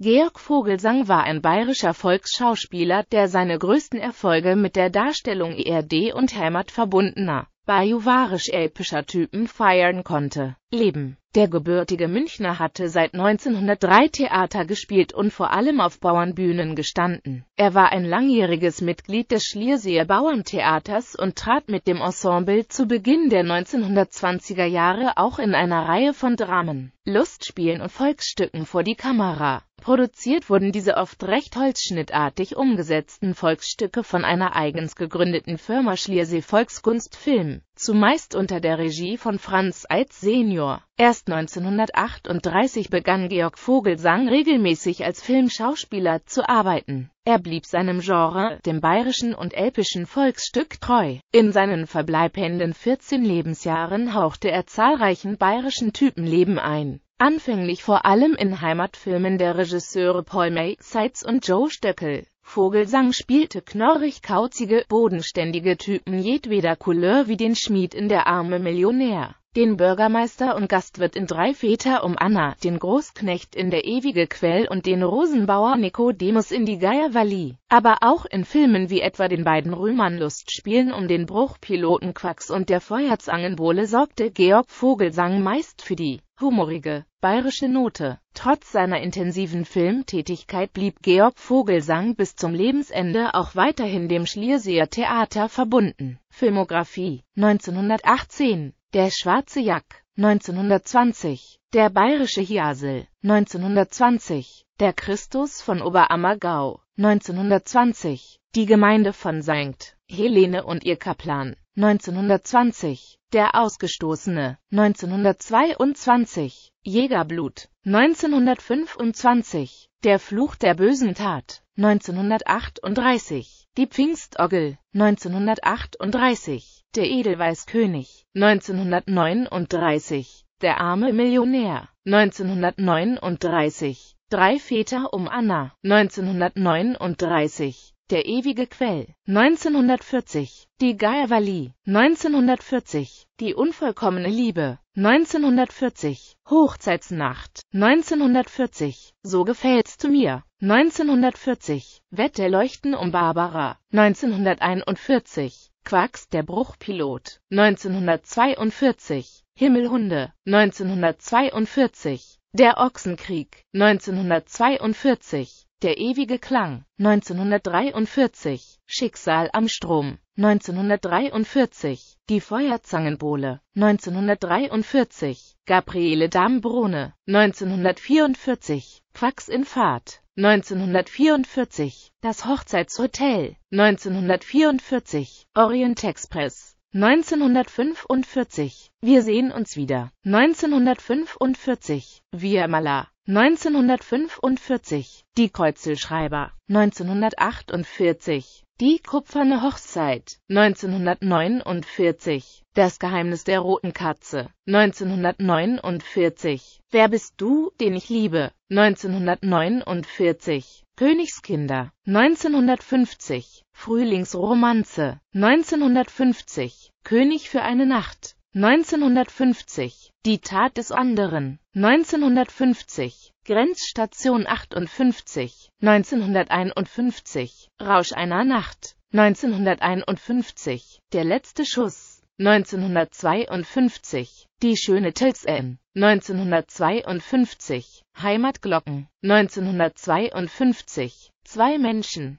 Georg Vogelsang war ein bayerischer Volksschauspieler, der seine größten Erfolge mit der Darstellung ERD und Heimat verbundener, bajuwarisch-elpischer Typen feiern konnte. Leben Der gebürtige Münchner hatte seit 1903 Theater gespielt und vor allem auf Bauernbühnen gestanden. Er war ein langjähriges Mitglied des Schlierseer Bauerntheaters und trat mit dem Ensemble zu Beginn der 1920er Jahre auch in einer Reihe von Dramen, Lustspielen und Volksstücken vor die Kamera. Produziert wurden diese oft recht holzschnittartig umgesetzten Volksstücke von einer eigens gegründeten Firma Schliersee Volksgunst Film, zumeist unter der Regie von Franz Eitz senior. Erst 1938 begann Georg Vogelsang regelmäßig als Filmschauspieler zu arbeiten. Er blieb seinem Genre, dem bayerischen und elbischen Volksstück, treu. In seinen verbleibenden 14 Lebensjahren hauchte er zahlreichen bayerischen Typenleben ein Anfänglich vor allem in Heimatfilmen der Regisseure Paul May, Seitz und Joe Stöckel. Vogelsang spielte knorrig-kauzige, bodenständige Typen jedweder Couleur wie den Schmied in Der arme Millionär den Bürgermeister und Gastwirt in drei Väter um Anna, den Großknecht in der ewige Quell und den Rosenbauer Nikodemus in die Geierwalli. Aber auch in Filmen wie etwa den beiden Römern Lustspielen um den Bruchpiloten Quacks und der Feuerzangenbowle sorgte Georg Vogelsang meist für die humorige, bayerische Note. Trotz seiner intensiven Filmtätigkeit blieb Georg Vogelsang bis zum Lebensende auch weiterhin dem Schlierseer Theater verbunden. Filmografie 1918 der schwarze Jack, 1920. Der bayerische Hiasel, 1920. Der Christus von Oberammergau, 1920. Die Gemeinde von St. Helene und ihr Kaplan, 1920. Der Ausgestoßene, 1922. Jägerblut, 1925. Der Fluch der bösen Tat, 1938, die Pfingstorgel 1938, der Edelweißkönig 1939, der arme Millionär 1939, drei Väter um Anna 1939, der ewige Quell, 1940, Die Gaia Valley, 1940, Die unvollkommene Liebe, 1940, Hochzeitsnacht, 1940, So gefällt's zu mir, 1940, Wetterleuchten um Barbara, 1941, Quacks der Bruchpilot, 1942, Himmelhunde, 1942, Der Ochsenkrieg, 1942, der ewige Klang, 1943, Schicksal am Strom, 1943, Die Feuerzangenbowle, 1943, Gabriele Dambrone, 1944, Fax in Fahrt, 1944, Das Hochzeitshotel, 1944, Orient Express, 1945, Wir sehen uns wieder, 1945, Via Mala, 1945 Die Kreuzelschreiber 1948 Die kupferne Hochzeit 1949 Das Geheimnis der roten Katze 1949 Wer bist du, den ich liebe 1949 Königskinder 1950 Frühlingsromanze 1950 König für eine Nacht 1950 Die Tat des anderen 1950 Grenzstation 58 1951 Rausch einer Nacht 1951 Der letzte Schuss 1952 Die schöne Tilsen 1952 Heimatglocken 1952 Zwei Menschen